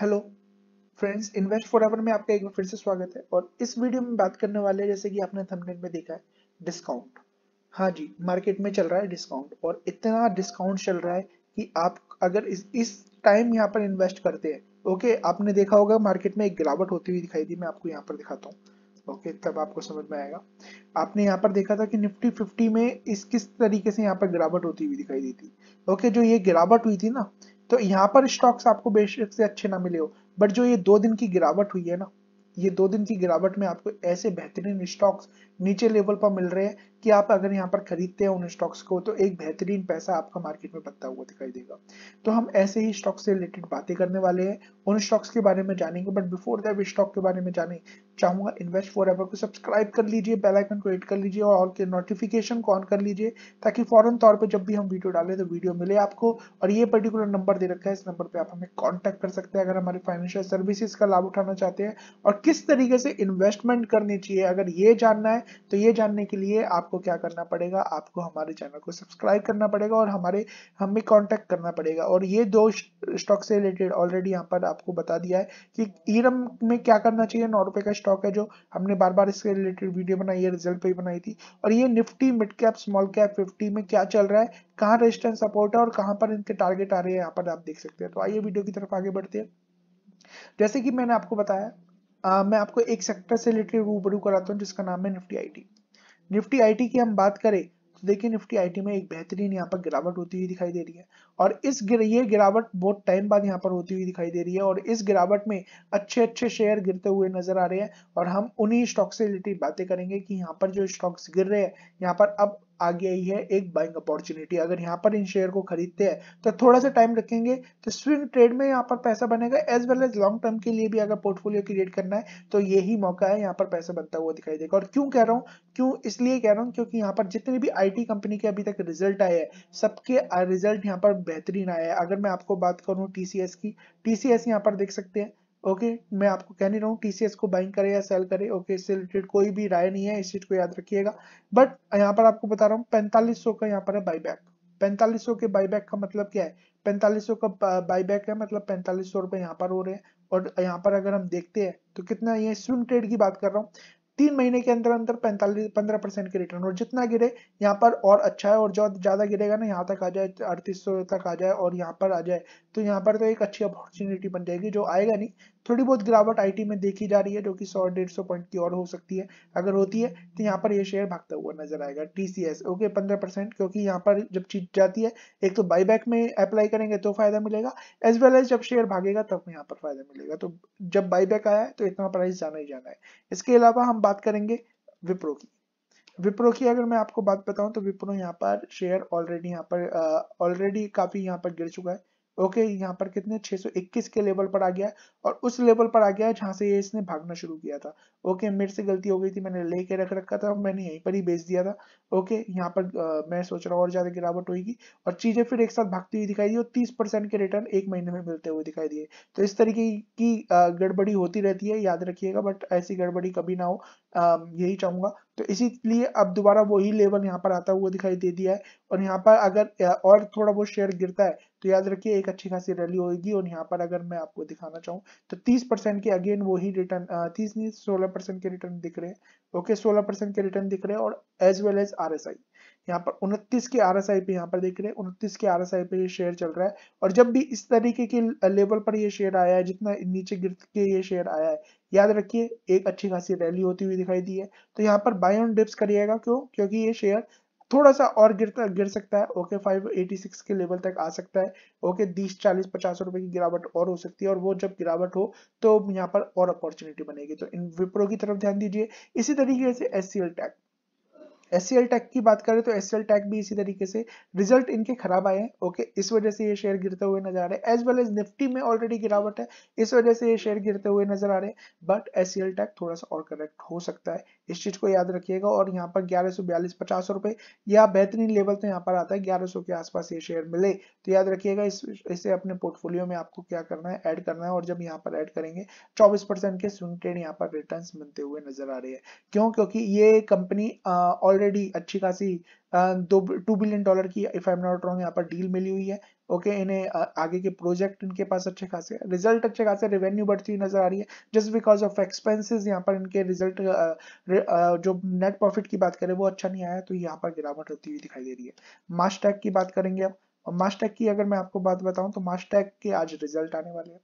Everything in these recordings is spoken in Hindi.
हेलो फ्रेंड्स इन्वेस्ट फॉरएवर में आपका एक बार फिर से स्वागत है और इस वीडियो में बात करने वाले हैं जैसे कि आपने थंबनेल में देखा है डिस्काउंट हाँ जी मार्केट में चल रहा है डिस्काउंट और इतना डिस्काउंट चल रहा है कि आप अगर इस इस टाइम यहाँ पर इन्वेस्ट करते हैं ओके आपने देखा होगा मार्केट में एक गिरावट होती हुई दिखाई दी मैं आपको यहाँ पर दिखाता हूँ ओके तब आपको समझ में आएगा आपने यहाँ पर देखा था कि निफ्टी फिफ्टी में इस किस तरीके से यहाँ पर गिरावट होती हुई दिखाई दी थी ओके जो ये गिरावट हुई थी ना तो यहाँ पर स्टॉक्स आपको बेशक से अच्छे ना मिले हो बट जो ये दो दिन की गिरावट हुई है ना ये दो दिन की गिरावट में आपको ऐसे बेहतरीन स्टॉक्स नीचे लेवल पर मिल रहे हैं कि आप अगर यहाँ पर खरीदते हैं उन स्टॉक्स को तो एक बेहतरीन पैसा आपका मार्केट में बनता हुआ दिखाई देगा तो हम ऐसे ही स्टॉक से रिलेटेड बातें करने वाले हैं उन स्टॉक्स के बारे में जानेंगे बट बिफोर दैट स्टॉक के बारे में जाने चाहूंगा इन्वेस्ट फॉर एवर को सब्सक्राइब कर लीजिए बेल आइकन को एड कर लीजिए और के नोटिफिकेशन को ऑन कर लीजिए ताकि फौरन तौर पर जब भी हम वीडियो डालें तो वीडियो मिले आपको और ये पर्टिकुलर नंबर दे रखा है इस नंबर पर आप हमें कॉन्टैक्ट कर सकते हैं अगर हमारे फाइनेंशियल सर्विसेज का लाभ उठाना चाहते हैं और किस तरीके से इन्वेस्टमेंट करनी चाहिए अगर ये जानना है तो ये जानने के लिए आपको क्या करना पड़ेगा आपको हमारे चैनल को सब्सक्राइब करना पड़ेगा और हमारे हमें कॉन्टेक्ट करना पड़ेगा और ये दो स्टॉक से रिलेटेड ऑलरेडी यहाँ पर आपको बता दिया है कि ईरम e में क्या करना चाहिए नौ रुपए का स्टॉक है जो हमने बार बार इसके रिलेटेड वीडियो बनाई है रिजल्ट भी बनाई थी और ये Nifty mid cap small cap fifty में क्या चल रहा है कहाँ रेजिस्टेंस सपोर्ट है और कहाँ पर इनके टारगेट आ रहे हैं यहाँ पर आप देख सकते हैं तो आइए वीडियो की तरफ आगे बढ़ते हैं जैसे कि मैंने आपको बताया मैं आपको एक सेक्टर से रिलेटेड रूबरू कराता हूँ जिसका नाम है निफ्टी आईटी निफ्टी आईटी की हम बात करें तो देखिए निफ्टी आईटी में एक बेहतरीन यहाँ पर गिरावट होती हुई दिखाई दे रही है और इस ये गिरावट बहुत टाइम बाद यहाँ पर होती हुई दिखाई दे रही है और इस गिरावट में अच्छे अच्छे शेयर गिरते हुए नजर आ रहे हैं और हम उन्हीं स्टॉक से रिलेटेड बातें करेंगे कि यहाँ पर जो स्टॉक्स गिर रहे हैं यहाँ पर अब आगे आई है एक बाइंग अपॉर्चुनिटी अगर यहाँ पर इन शेयर को खरीदते हैं तो थोड़ा सा टाइम रखेंगे तो स्विंग ट्रेड में यहाँ पर पैसा बनेगा as well as long term के लिए भी अगर पोर्टफोलियो क्रिएट करना है तो यही मौका है यहाँ पर पैसा बनता हुआ दिखाई देगा और क्यों कह रहा हूँ क्यों इसलिए कह रहा हूँ क्योंकि यहाँ पर जितनी भी आई कंपनी के अभी तक रिजल्ट आए हैं सबके रिजल्ट यहाँ पर बेहतरीन आया है अगर मैं आपको बात करूँ टीसीएस की टीसीएस यहाँ पर देख सकते हैं ओके मैं आपको कह नहीं रहा हूँ टीसीएस को बाइंग करे या सेल करे ओके इससे रिलेटेड कोई भी राय नहीं है इस चीज को याद रखिएगा बट यहाँ पर आपको बता रहा हूँ पैंतालीस का यहाँ पर है बाईबैक पैंतालीस के बाईबैक का मतलब क्या है पैंतालीस का बाईबैक है मतलब पैंतालीस सौ रुपए यहाँ पर हो रहे हैं और यहाँ पर अगर हम देखते हैं तो कितना ये स्विंग ट्रेड की बात कर रहा हूँ तीन महीने के अंदर अंदर पैंतालीस पंद्रह परसेंट के रिटर्न और जितना गिरे यहाँ पर और अच्छा है और जो ज्यादा गिरेगा ना यहाँ तक आ जाए अड़तीस सौ तक आ जाए और यहाँ पर आ जाए तो यहाँ पर तो एक अच्छी अपॉर्चुनिटी बन जाएगी जो आएगा नहीं थोड़ी बहुत गिरावट आईटी में देखी जा रही है जो कि सौ डेढ़ सौ पॉइंट की और हो सकती है अगर होती है तो यहाँ पर ये शेयर भागता हुआ नजर आएगा टीसीएस ओके पंद्रह परसेंट क्योंकि यहाँ पर जब चीज जाती है एक तो बाईबैक में अप्लाई करेंगे तो फायदा मिलेगा एज वेल एज जब शेयर भागेगा तब यहाँ पर फायदा मिलेगा तो जब बाईबैक आया है तो इतना प्राइस जाना ही जाना है इसके अलावा हम बात करेंगे विप्रो की विप्रो की अगर मैं आपको बात बताऊं तो विप्रो यहाँ पर शेयर ऑलरेडी यहाँ पर ऑलरेडी काफी यहाँ पर गिर चुका है ओके okay, यहाँ पर कितने 621 के लेवल पर आ गया है और उस लेवल पर आ गया है जहां से ये इसने भागना शुरू किया था ओके okay, मेरे से गलती हो गई थी मैंने लेके रख रखा था मैंने यहीं पर ही बेच दिया था ओके okay, यहाँ पर आ, मैं सोच रहा हूँ और ज्यादा गिरावट होगी और चीजें फिर एक साथ भागती हुई दिखाई दी और तीस परसेंट के रिटर्न एक महीने में मिलते हुए दिखाई दिए तो इस तरीके की गड़बड़ी होती रहती है याद रखिएगा बट ऐसी गड़बड़ी कभी ना हो यही चाहूंगा तो इसीलिए अब दोबारा वही लेवल यहाँ पर आता हुआ दिखाई दे दिया है और यहाँ पर अगर और थोड़ा बहुत शेयर गिरता है तो याद रखिए एक अच्छी खासी रैली होगी और यहाँ पर अगर मैं आपको दिखाना चाहूँ तो 30 परसेंट के अगेन वही रिटर्न तीस नहीं सोलह परसेंट के रिटर्न दिख रहे हैं ओके सोलह परसेंट के रिटर्न दिख रहे हैं और as well as R S I यहाँ पर उनतीस की आर एस आई पे यहाँ पर देख रहे हैं उनतीस की आर एस आई पे ये शेयर चल रहा है और जब भी इस तरीके के लेवल पर ये शेयर आया है जितना नीचे गिर के ये शेयर आया है याद रखिए एक अच्छी खासी रैली होती हुई दिखाई दी है तो यहाँ पर बाय ऑन डिप्स करिएगा क्यों क्योंकि ये शेयर थोड़ा सा और गिरता गिर सकता है ओके फाइव एटी सिक्स के लेवल तक आ सकता है ओके बीस चालीस पचास रुपए की गिरावट और हो सकती है और वो जब गिरावट हो तो यहाँ पर और अपॉर्चुनिटी बनेगी तो इन विप्रो की तरफ ध्यान दीजिए इसी तरीके से S C L tech S tag e की बात करें तो एस टैग e भी इसी तरीके से रिजल्ट इनके खराब आए हैं ओके इस वजह से ये शेयर गिरते हुए नजर आ रहे हैं एज वेल एज निफ्टी में ऑलरेडी गिरावट है इस वजह से ये शेयर गिरते हुए नजर आ रहे हैं बट एस टैग थोड़ा सा और करेक्ट हो सकता है इस चीज को याद रखिएगा और यहाँ पर ग्यारह सौ बयालीस पचास रुपए या बेहतरीन लेवल तो यहाँ पर आता है ग्यारह सौ के आसपास ये शेयर मिले तो याद रखिएगा इस इसे अपने पोर्टफोलियो में आपको क्या करना है ऐड करना है और जब यहाँ पर ऐड करेंगे चौबीस परसेंट के स्विंग ट्रेड यहाँ पर रिटर्न मिलते हुए नजर आ रहे हैं क्यों क्योंकि ये कंपनी ऑलरेडी ऑलरेडी अच्छी खासी दो टू बिलियन डॉलर की if I am not wrong यहाँ पर डील मिली हुई है ओके okay, इन्हें आगे के प्रोजेक्ट इनके पास अच्छे खासे रिजल्ट अच्छे खासे रेवेन्यू बढ़ती हुई नजर आ रही है जस्ट बिकॉज ऑफ एक्सपेंसेस यहाँ पर इनके रिजल्ट जो नेट प्रॉफिट की बात करें वो अच्छा नहीं आया तो यहाँ पर गिरावट होती हुई दिखाई दे रही है मास्टैक की बात करेंगे अब और मास्टैक की अगर मैं आपको बात बताऊं तो मास्टैक के आज रिजल्ट आने वाले हैं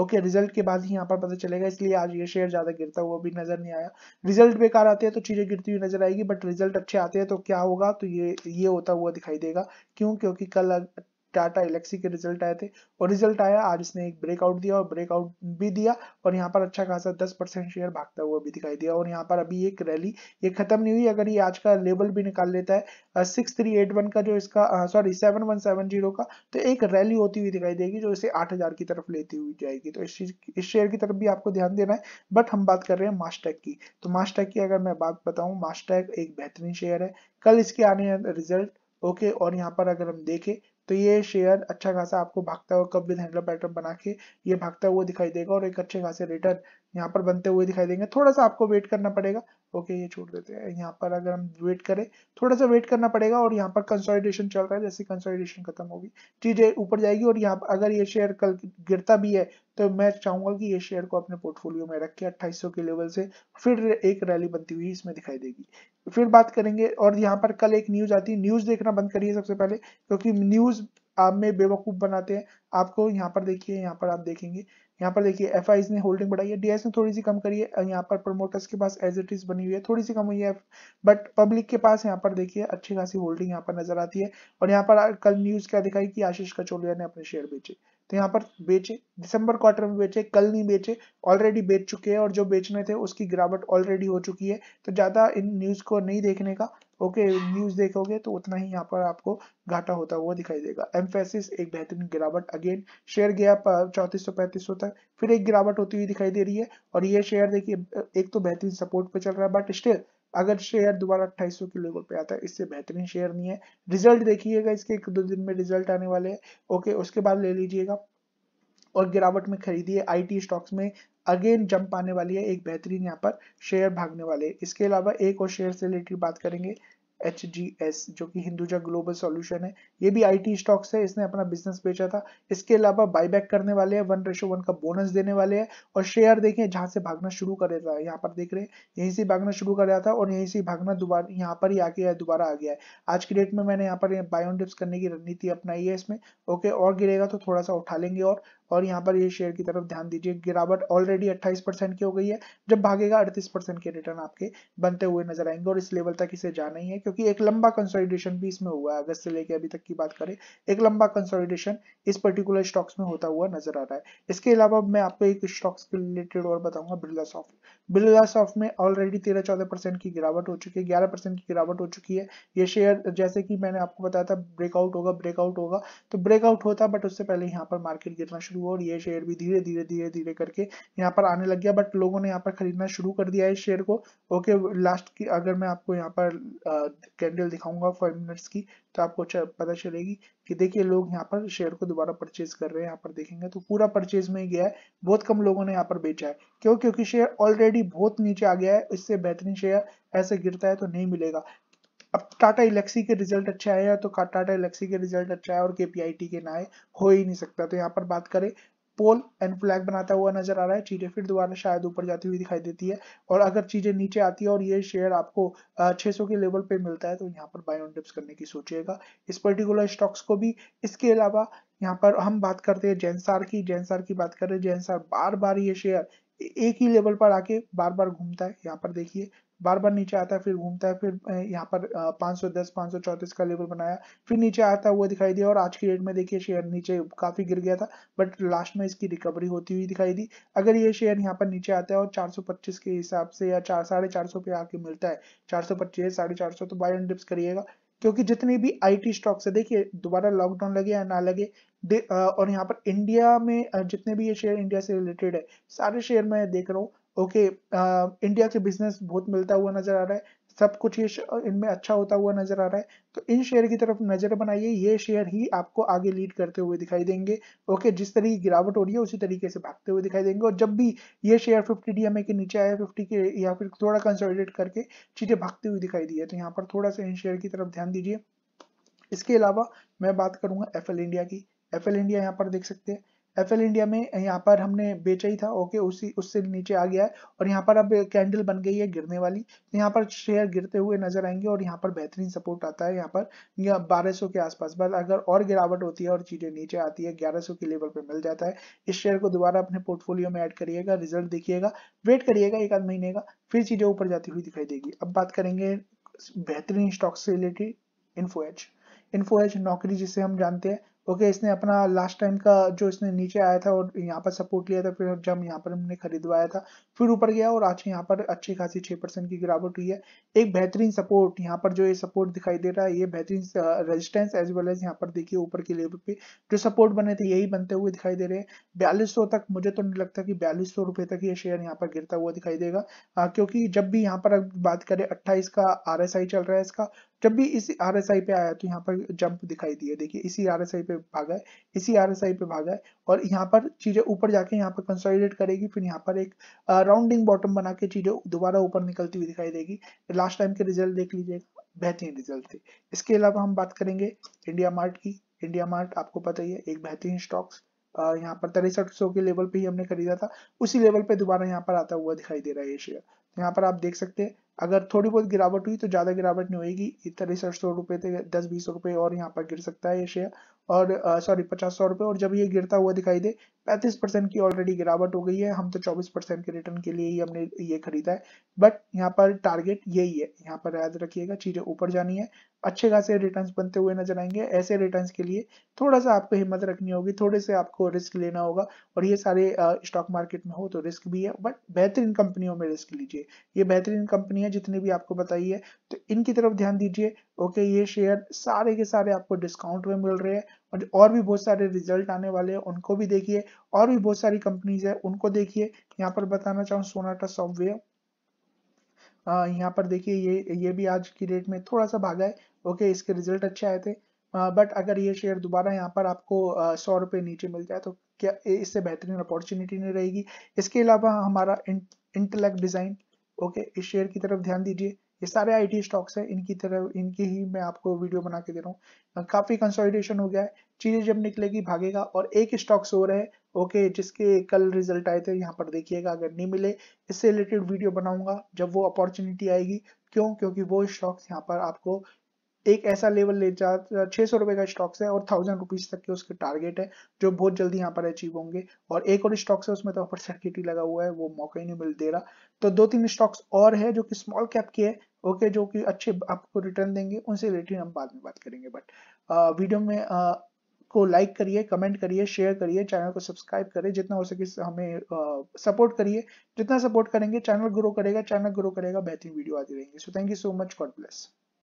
ओके रिजल्ट के बाद ही यहाँ पर पता चलेगा इसलिए आज ये शेयर ज्यादा गिरता हुआ भी नजर नहीं आया रिजल्ट बेकार आते हैं तो चीजें गिरती हुई नजर आएगी बट रिजल्ट अच्छे आते हैं तो क्या होगा तो ये ये होता हुआ दिखाई देगा क्यों क्योंकि कल टाटा इलेक्सी के रिजल्ट आए थे और रिजल्ट आया आज इसने एक ब्रेकआउट दिया और ब्रेकआउट भी दिया और यहाँ पर अच्छा खासा 10 परसेंट शेयर भागता हुआ भी दिखाई दिया और यहाँ पर अभी एक रैली ये खत्म नहीं हुई अगर ये आज का लेवल भी निकाल लेता है सिक्स थ्री एट वन का जो इसका sorry seven one seven zero का तो एक रैली होती हुई दिखाई देगी जो इसे आठ हजार की तरफ लेती हुई जाएगी तो इस चीज इस शेयर की तरफ भी आपको ध्यान देना है बट हम बात कर रहे हैं मास्टेक की तो मास्टेक की अगर मैं बात बताऊँ मास्टेक एक बेहतरीन शेयर है कल इसके आने रिजल्ट ओके और यहाँ पर अगर हम देखें तो ये शेयर अच्छा खासा आपको भागता हुआ कब विद हैंडल पैटर्न बना के ये भागता हुआ दिखाई देगा और एक अच्छे खासे रिटर्न यहाँ पर बनते हुए दिखाई देंगे थोड़ा सा आपको वेट करना पड़ेगा ओके ये छोड़ देते हैं यहाँ पर अगर हम वेट करें थोड़ा सा वेट करना पड़ेगा और यहाँ पर कंसोलिडेशन चल रहा है जैसे कंसोलिडेशन खत्म होगी चीजें ऊपर जाएगी और यहाँ अगर ये शेयर कल गिरता भी है तो मैं चाहूंगा कि ये शेयर को अपने पोर्टफोलियो में रख के अट्ठाईस के लेवल से फिर एक रैली बनती हुई इसमें दिखाई देगी फिर बात करेंगे और यहाँ पर कल एक न्यूज आती है न्यूज देखना बंद करिए सबसे पहले क्योंकि न्यूज आप में बेवकूफ बनाते हैं आपको यहाँ पर देखिए यहाँ पर आप देखेंगे यहाँ पर देखिए एफ ने होल्डिंग बढ़ाई है डी ने थोड़ी सी कम करी है यहाँ पर प्रमोटर्स के पास एज इट इज बनी हुई है थोड़ी सी कम हुई है बट पब्लिक के पास यहाँ पर देखिए अच्छी खासी होल्डिंग यहाँ पर नजर आती है और यहाँ पर कल न्यूज क्या दिखाई कि आशीष कचोलिया ने अपने शेयर बेचे तो यहाँ पर बेचे दिसंबर क्वार्टर में बेचे कल नहीं बेचे ऑलरेडी बेच चुके हैं और जो बेचने थे उसकी गिरावट ऑलरेडी हो चुकी है तो ज्यादा इन न्यूज को नहीं देखने का ओके न्यूज देखोगे तो उतना ही यहाँ पर आपको घाटा होता हुआ दिखाई देगा एम्फेसिस एक बेहतरीन गिरावट अगेन शेयर गया चौतीस सौ पैंतीस सौ तक फिर एक गिरावट होती हुई दिखाई दे रही है और ये शेयर देखिए एक तो बेहतरीन सपोर्ट पे चल रहा है बट स्टिल अगर शेयर दोबारा अट्ठाईस सौ के लेवल पे आता है इससे बेहतरीन शेयर नहीं है रिजल्ट देखिएगा इसके एक दो दिन में रिजल्ट आने वाले हैं ओके उसके बाद ले लीजिएगा और गिरावट में खरीदी है आईटी स्टॉक्स में अगेन जंप आने वाली है एक बेहतरीन यहाँ पर शेयर भागने वाले इसके अलावा एक और शेयर से रिलेटेड बात करेंगे एच जो कि हिंदुजा ग्लोबल सॉल्यूशन है ये भी आईटी स्टॉक्स है इसने अपना बिजनेस बेचा था इसके अलावा बायबैक करने वाले हैं वन रेशो वन का बोनस देने वाले हैं और शेयर देखें जहां से भागना शुरू कर रहा है यहाँ पर देख रहे हैं यहीं से भागना शुरू कर रहा था और यहीं से भागना दोबारा यहाँ पर ही आ गया है दोबारा आ गया है आज की डेट में मैंने यहाँ पर बायोन डिप्स करने की रणनीति अपनाई है इसमें ओके और गिरेगा तो थोड़ा सा उठा लेंगे और और यहाँ पर ये शेयर की तरफ ध्यान दीजिए गिरावट ऑलरेडी 28 परसेंट की हो गई है जब भागेगा 38 परसेंट के रिटर्न आपके बनते हुए नजर आएंगे और इस लेवल तक इसे जाना ही है क्योंकि एक लंबा कंसोलिडेशन भी इसमें हुआ है अगस्त से लेकर अभी तक की बात करें एक लंबा कंसोलिडेशन इस पर्टिकुलर स्टॉक्स में होता हुआ नजर आ रहा है इसके अलावा मैं आपको एक स्टॉक्स के रिलेटेड और बताऊंगा बिरला सॉफ्ट बिरला सॉफ्ट में ऑलरेडी तेरह चौदह परसेंट की गिरावट हो चुकी है ग्यारह परसेंट की गिरावट हो चुकी है ये शेयर जैसे कि मैंने आपको बताया था ब्रेकआउट होगा ब्रेकआउट होगा तो ब्रेकआउट होता बट उससे पहले यहाँ पर मार्केट गिरना शुरू शुरू हुआ और ये शेयर भी धीरे धीरे धीरे धीरे करके यहाँ पर आने लग गया बट लोगों ने यहाँ पर खरीदना शुरू कर दिया है शेयर को ओके लास्ट की अगर मैं आपको यहाँ पर कैंडल दिखाऊंगा फाइव मिनट्स की तो आपको अच्छा पता चलेगी कि देखिए लोग यहाँ पर शेयर को दोबारा परचेज कर रहे हैं यहाँ पर देखेंगे तो पूरा परचेज में ही गया है बहुत कम लोगों ने यहाँ पर बेचा है क्यों क्योंकि शेयर ऑलरेडी बहुत नीचे आ गया है इससे बेहतरीन शेयर ऐसे गिरता है तो नहीं मिलेगा अब टाटा इलेक्सी के रिजल्ट अच्छे आए हैं तो टाटा इलेक्सी के रिजल्ट अच्छे आए और केपीआईटी के ना आए हो ही नहीं सकता तो यहाँ पर बात करें पोल एंड फ्लैग बनाता हुआ नजर आ रहा है चीजें फिर दोबारा शायद ऊपर जाती हुई दिखाई देती है और अगर चीजें नीचे आती है और ये शेयर आपको 600 के लेवल पे मिलता है तो यहाँ पर बाय ऑन डिप्स करने की सोचिएगा इस पर्टिकुलर स्टॉक्स को भी इसके अलावा यहाँ पर हम बात करते हैं जेंसार की जेंसार की बात करें जेंसार बार बार ये शेयर एक ही लेवल पर आके बार बार घूमता है यहाँ पर देखिए बार बार नीचे आता है फिर घूमता है फिर यहाँ पर 510 534 का लेवल बनाया फिर नीचे आता हुआ दिखाई दिया और आज की डेट में देखिए शेयर नीचे काफी गिर गया था बट लास्ट में इसकी रिकवरी होती हुई दिखाई दी अगर ये शेयर यहाँ पर नीचे आता है और 425 के हिसाब से या चार साढ़े चार सौ पे आके मिलता है चार सौ पच्चीस साढ़े चार सौ तो बाय एंड डिप्स करिएगा क्योंकि जितने भी आईटी स्टॉक्स है देखिए दोबारा लॉकडाउन लगे या ना लगे और यहाँ पर इंडिया में जितने भी ये शेयर इंडिया से रिलेटेड है सारे शेयर मैं देख रहा हूँ ओके okay, इंडिया के बिजनेस बहुत मिलता हुआ नजर आ रहा है सब कुछ ये इनमें अच्छा होता हुआ नजर आ रहा है तो इन शेयर की तरफ नजर बनाइए ये शेयर ही आपको आगे लीड करते हुए दिखाई देंगे ओके जिस तरह की गिरावट हो रही है उसी तरीके से भागते हुए दिखाई देंगे और जब भी ये शेयर 50 डीएमए के नीचे आया 50 के या फिर थोड़ा कंसोलिडेट करके चीजें भागती हुई दिखाई दी है तो यहाँ पर थोड़ा सा इन शेयर की तरफ ध्यान दीजिए इसके अलावा मैं बात करूंगा एफ इंडिया की एफ इंडिया यहाँ पर देख सकते हैं एफ इंडिया में यहाँ पर हमने बेचा ही था ओके उसी उससे नीचे आ गया है और यहाँ पर अब कैंडल बन गई है गिरने वाली तो यहाँ पर शेयर गिरते हुए नजर आएंगे और यहाँ पर बेहतरीन सपोर्ट आता है यहाँ पर बारह बारह के आसपास बस अगर और गिरावट होती है और चीजें नीचे आती है ग्यारह सौ के लेवल पर मिल जाता है इस शेयर को दोबारा अपने पोर्टफोलियो में एड करिएगा रिजल्ट देखिएगा वेट करिएगा एक आध महीने का फिर चीजें ऊपर जाती हुई दिखाई देगी अब बात करेंगे बेहतरीन स्टॉक से रिलेटेड इन्फोएच इन्फोएच नौकरी जिसे हम जानते हैं ओके इसने अपना लास्ट टाइम का जो इसने नीचे आया था और यहाँ पर सपोर्ट लिया था फिर जब यहाँ पर हमने खरीदवाया था फिर ऊपर गया और आज यहाँ पर अच्छी खासी छह परसेंट की गिरावट हुई है एक बेहतरीन सपोर्ट यहाँ पर जो ये सपोर्ट दिखाई दे रहा है ये बेहतरीन रेजिस्टेंस एज वेल एज यहाँ पर देखिए ऊपर के लेवल पे जो सपोर्ट बने थे यही बनते हुए दिखाई दे रहे हैं बयालीस तक मुझे तो नहीं लगता की बयालीस रुपए तक ये शेयर यहाँ पर गिरता हुआ दिखाई देगा क्योंकि जब भी यहाँ पर बात करें अट्ठाईस का आर चल रहा है इसका जब भी इसी आर पे आया तो यहाँ पर जंप दिखाई दिया देखिए इसी आर पे भागा है इसी आर पे भागा है और यहाँ पर चीजें ऊपर जाके यहाँ पर कंसोलिडेट करेगी फिर यहाँ पर एक राउंडिंग बॉटम बना के चीजें दोबारा ऊपर निकलती हुई दिखाई देगी लास्ट टाइम के रिजल्ट देख लीजिएगा बेहतरीन रिजल्ट थे इसके अलावा हम बात करेंगे इंडिया मार्ट की इंडिया मार्ट आपको पता ही है एक बेहतरीन स्टॉक्स यहाँ पर तिरसठ सौ के लेवल पे ही हमने खरीदा था उसी लेवल पे दोबारा यहाँ पर आता हुआ दिखाई दे रहा है ये शेयर तो यहाँ पर आप देख सकते हैं अगर थोड़ी बहुत गिरावट हुई तो ज़्यादा गिरावट नहीं होगी तिरसठ सौ रुपए थे दस बीस रुपए और यहाँ पर गिर सकता है ये शेयर और सॉरी पचास सौ रुपए और जब ये गिरता हुआ दिखाई दे पैंतीस परसेंट की ऑलरेडी गिरावट हो गई है हम तो चौबीस परसेंट के रिटर्न के लिए ही हमने ये खरीदा है बट यहाँ पर टारगेट यही है यहाँ पर याद रखिएगा चीज़ें ऊपर जानी है अच्छे खासे रिटर्न्स बनते हुए नजर आएंगे ऐसे रिटर्न्स के लिए थोड़ा सा आपको हिम्मत रखनी होगी थोड़े से आपको रिस्क लेना होगा और ये सारे स्टॉक मार्केट में हो तो रिस्क भी है बट बेहतरीन कंपनियों में रिस्क लीजिए ये बेहतरीन कंपनी है जितनी भी आपको बताई है तो इनकी तरफ ध्यान दीजिए ओके ये शेयर सारे के सारे आपको डिस्काउंट में मिल रहे हैं और और भी बहुत सारे रिजल्ट आने वाले हैं उनको भी देखिए और भी बहुत सारी कंपनीज है उनको देखिए यहाँ पर बताना चाहूँ सोनाटा सॉफ्टवेयर यहाँ पर देखिए ये ये भी आज की डेट में थोड़ा सा भागा है ओके इसके रिजल्ट अच्छे आए थे बट अगर ये शेयर दोबारा यहाँ पर आपको सौ रुपये नीचे मिल जाए तो क्या इससे बेहतरीन अपॉर्चुनिटी नहीं रहेगी इसके अलावा हमारा इंटेलेक्ट डिज़ाइन ओके इस शेयर की तरफ ध्यान दीजिए ये सारे आईटी स्टॉक्स हैं इनकी तरह इनकी ही मैं आपको वीडियो बना के दे रहा हूँ काफी कंसोलिडेशन हो गया है चीजें जब निकलेगी भागेगा और एक स्टॉक्स और है ओके जिसके कल रिजल्ट आए थे यहाँ पर देखिएगा अगर नहीं मिले इससे रिलेटेड वीडियो बनाऊंगा जब वो अपॉर्चुनिटी आएगी क्यों क्योंकि वो स्टॉक्स यहाँ पर आपको एक ऐसा लेवल ले जा छह सौ रुपए का स्टॉक्स है और थाउजेंड रुपीज़ तक के उसके टारगेट है जो बहुत जल्दी यहाँ पर अचीव होंगे और एक और स्टॉक्स है उसमें तो अपर सर्किट ही लगा हुआ है वो मौका ही नहीं मिल दे रहा तो दो तीन स्टॉक्स और है जो कि स्मॉल कैप के है ओके जो कि अच्छे आपको रिटर्न देंगे उनसे रिलेटेड हम बाद में बात करेंगे बट वीडियो में आ, को लाइक करिए कमेंट करिए शेयर करिए चैनल को सब्सक्राइब करिए जितना हो सके हमें सपोर्ट करिए जितना सपोर्ट करेंगे चैनल ग्रो करेगा चैनल ग्रो करेगा बेहतरीन वीडियो आती रहेंगे so thank you so much God bless